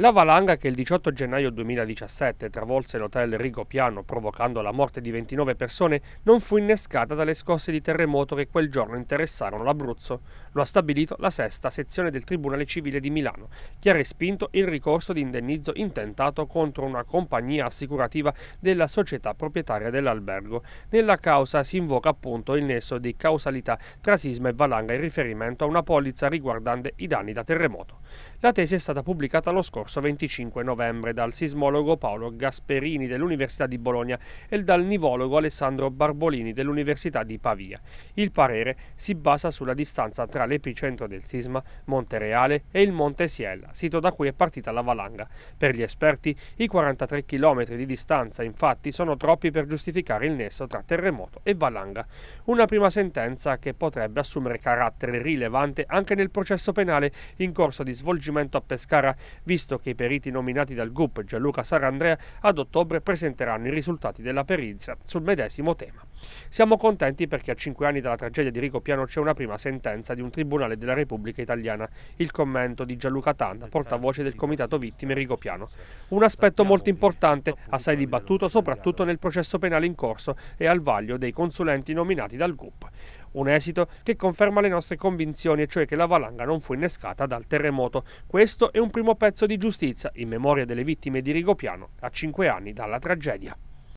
La valanga che il 18 gennaio 2017 travolse l'hotel Rigopiano provocando la morte di 29 persone non fu innescata dalle scosse di terremoto che quel giorno interessarono l'Abruzzo. Lo ha stabilito la sesta sezione del Tribunale Civile di Milano, che ha respinto il ricorso di indennizzo intentato contro una compagnia assicurativa della società proprietaria dell'albergo. Nella causa si invoca appunto il nesso di causalità tra sisma e valanga in riferimento a una polizza riguardante i danni da terremoto. La tesi è stata pubblicata lo scorso 25 novembre dal sismologo Paolo Gasperini dell'Università di Bologna e dal nivologo Alessandro Barbolini dell'Università di Pavia. Il parere si basa sulla distanza tra l'epicentro del sisma, Monte Reale, e il Monte Siella, sito da cui è partita la valanga. Per gli esperti, i 43 km di distanza, infatti, sono troppi per giustificare il nesso tra terremoto e valanga. Una prima sentenza che potrebbe assumere carattere rilevante anche nel processo penale in corso di svolgimento a Pescara, visto che i periti nominati dal GUP Gianluca Sarandrea ad ottobre presenteranno i risultati della perizia sul medesimo tema. Siamo contenti perché a cinque anni dalla tragedia di Rico Piano c'è una prima sentenza di un tribunale della Repubblica Italiana, il commento di Gianluca Tanna, portavoce del comitato vittime Rico Piano. Un aspetto molto importante, assai dibattuto soprattutto nel processo penale in corso e al vaglio dei consulenti nominati dal GUP. Un esito che conferma le nostre convinzioni, e cioè che la valanga non fu innescata dal terremoto. Questo è un primo pezzo di giustizia in memoria delle vittime di Rigopiano a cinque anni dalla tragedia.